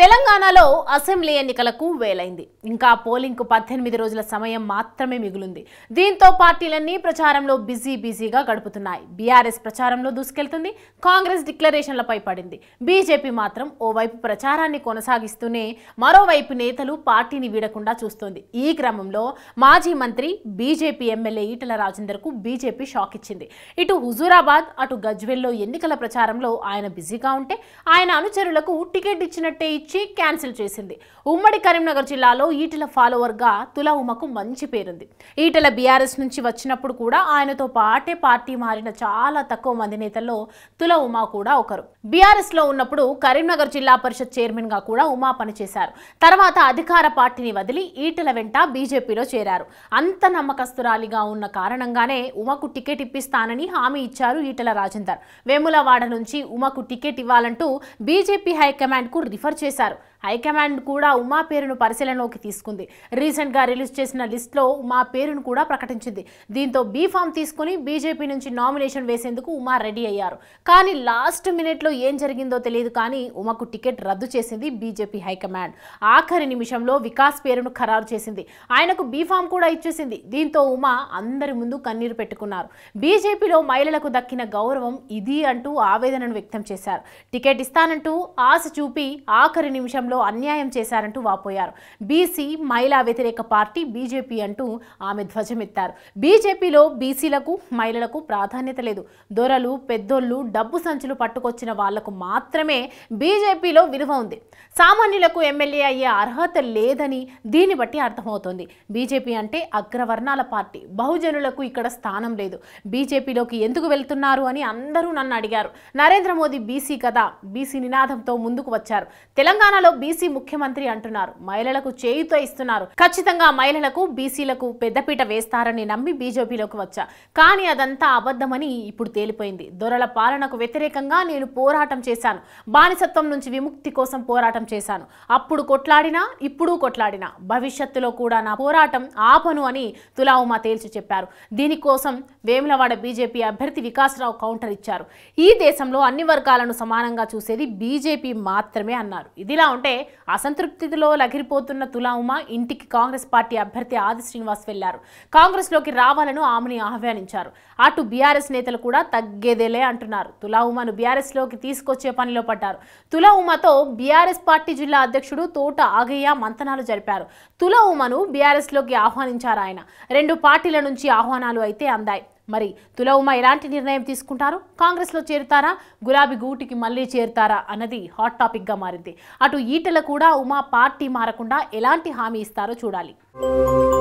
తెలంగాణలో అసెంబ్లీ ఎన్నికలకు వేలైంది ఇంకా పోలింగ్కు పద్దెనిమిది రోజుల సమయం మాత్రమే మిగులుంది దీంతో పార్టీలన్నీ ప్రచారంలో బిజీ బిజీగా గడుపుతున్నాయి బీఆర్ఎస్ ప్రచారంలో దూసుకెళ్తుంది కాంగ్రెస్ డిక్లరేషన్లపై పడింది బీజేపీ మాత్రం ఓవైపు ప్రచారాన్ని కొనసాగిస్తూనే మరోవైపు నేతలు పార్టీని వీడకుండా చూస్తోంది ఈ క్రమంలో మాజీ మంత్రి బీజేపీ ఎమ్మెల్యే ఈటల రాజేందర్కు బీజేపీ షాక్ ఇచ్చింది ఇటు హుజూరాబాద్ అటు గజ్వెల్లో ఎన్నికల ప్రచారంలో ఆయన బిజీగా ఉంటే ఆయన అనుచరులకు టికెట్ ఇచ్చినట్టే ఇచ్చి క్యాన్సిల్ చేసింది ఉమ్మడి కరీంనగర్ జిల్లాలో ఈటల ఫాలోవర్గా తుల ఉమకు మంచి పేరుంది ఈటల బీఆర్ఎస్ నుంచి వచ్చినప్పుడు కూడా ఆయనతో పాటే పార్టీ మారిన చాలా తక్కువ మంది నేతల్లో తుల ఉమా కూడా ఒకరు బీఆర్ఎస్లో ఉన్నప్పుడు కరీంనగర్ జిల్లా పరిషత్ చైర్మన్గా కూడా ఉమా పనిచేశారు తర్వాత అధికార పార్టీని వదిలి ఈటల వెంట బీజేపీలో చేరారు అంత నమ్మకస్తురాలిగా ఉన్న కారణంగానే ఉమకు టికెట్ ఇప్పిస్తానని హామీ ఇచ్చారు ఈటల రాజేందర్ వేములవాడ నుంచి ఉమకు టికెట్ ఇవ్వాలంటూ బీజేపీ హైకమాండ్ కు రిఫర్ చేశారు చేశారు హైకమాండ్ కూడా ఉమా పేరును పరిశీలనలోకి తీసుకుంది రీసెంట్గా రిలీజ్ చేసిన లిస్ట్లో ఉమా పేరును కూడా ప్రకటించింది దీంతో బీఫామ్ తీసుకుని బీజేపీ నుంచి నామినేషన్ వేసేందుకు ఉమా రెడీ అయ్యారు కానీ లాస్ట్ మినిట్లో ఏం జరిగిందో తెలియదు కానీ ఉమకు టికెట్ రద్దు చేసింది బీజేపీ హైకమాండ్ ఆఖరి నిమిషంలో వికాస్ పేరును ఖరారు చేసింది ఆయనకు బీఫామ్ కూడా ఇచ్చేసింది దీంతో ఉమా అందరి ముందు కన్నీరు పెట్టుకున్నారు బీజేపీలో మహిళలకు దక్కిన గౌరవం ఇది అంటూ ఆవేదనను వ్యక్తం చేశారు టికెట్ ఇస్తానంటూ ఆశ చూపి ఆఖరి నిమిషంలో విషయంలో అన్యాయం చేశారంటూ వాపోయారు బీసీ మహిళా వ్యతిరేక పార్టీ బీజేపీ అంటూ ఆమె ధ్వజమెత్తారు బీజేపీలో బీసీలకు మహిళలకు ప్రాధాన్యత లేదు దొరలు పెద్దోళ్ళు డబ్బు సంచులు పట్టుకొచ్చిన వాళ్లకు మాత్రమే బీజేపీలో విలువ ఉంది సామాన్యులకు ఎమ్మెల్యే అయ్యే అర్హత లేదని దీన్ని బట్టి అర్థమవుతుంది బీజేపీ అంటే అగ్రవర్ణాల పార్టీ బహుజనులకు ఇక్కడ స్థానం లేదు బీజేపీలోకి ఎందుకు వెళ్తున్నారు అని అందరూ నన్ను అడిగారు నరేంద్ర మోదీ బీసీ కదా బీసీ నినాదంతో ముందుకు వచ్చారు తెలంగాణలో బీసీ ముఖ్యమంత్రి అంటున్నారు మహిళలకు చేయితో ఇస్తున్నారు ఖచ్చితంగా మహిళలకు బీసీలకు పెద్దపీట వేస్తారని నమ్మి బీజేపీలోకి వచ్చా కానీ అదంతా అబద్ధమని ఇప్పుడు తేలిపోయింది దొరల పాలనకు వ్యతిరేకంగా నేను పోరాటం చేశాను బానిసత్వం నుంచి విముక్తి కోసం పోరాటం చేశాను అప్పుడు కొట్లాడినా ఇప్పుడు కొట్లాడినా భవిష్యత్తులో కూడా నా పోరాటం ఆపను అని తులావుమా తేల్చి చెప్పారు దీనికోసం వేములవాడ బీజేపీ అభ్యర్థి వికాసరావు కౌంటర్ ఇచ్చారు ఈ దేశంలో అన్ని వర్గాలను సమానంగా చూసేది బీజేపీ మాత్రమే అన్నారు ఇదిలా ఉంటే ఉంటే అసంతృప్తిలో లగిరిపోతున్న తులాఉమ ఇంటికి కాంగ్రెస్ పార్టీ అభ్యర్థి ఆది శ్రీనివాస్ వెళ్లారు కాంగ్రెస్లోకి రావాలను ఆమెని ఆహ్వానించారు అటు బీఆర్ఎస్ నేతలు కూడా తగ్గేదేలే అంటున్నారు తులాఉమను లోకి తీసుకొచ్చే పనిలో పడ్డారు తులాఉమతో బీఆర్ఎస్ పార్టీ జిల్లా అధ్యక్షుడు తోట ఆగయ్య మంతనాలు జరిపారు తులాఉమను బీఆర్ఎస్లోకి ఆహ్వానించారు ఆయన రెండు పార్టీల నుంచి ఆహ్వానాలు అయితే అందాయి మరి తులౌమ ఎలాంటి నిర్ణయం తీసుకుంటారు కాంగ్రెస్లో చేరుతారా గులాబీ గూటికి మళ్ళీ చేరుతారా అన్నది హాట్ టాపిక్గా మారింది అటు ఈటల కూడా ఉమా పార్టీ మారకుండా ఎలాంటి హామీ ఇస్తారో చూడాలి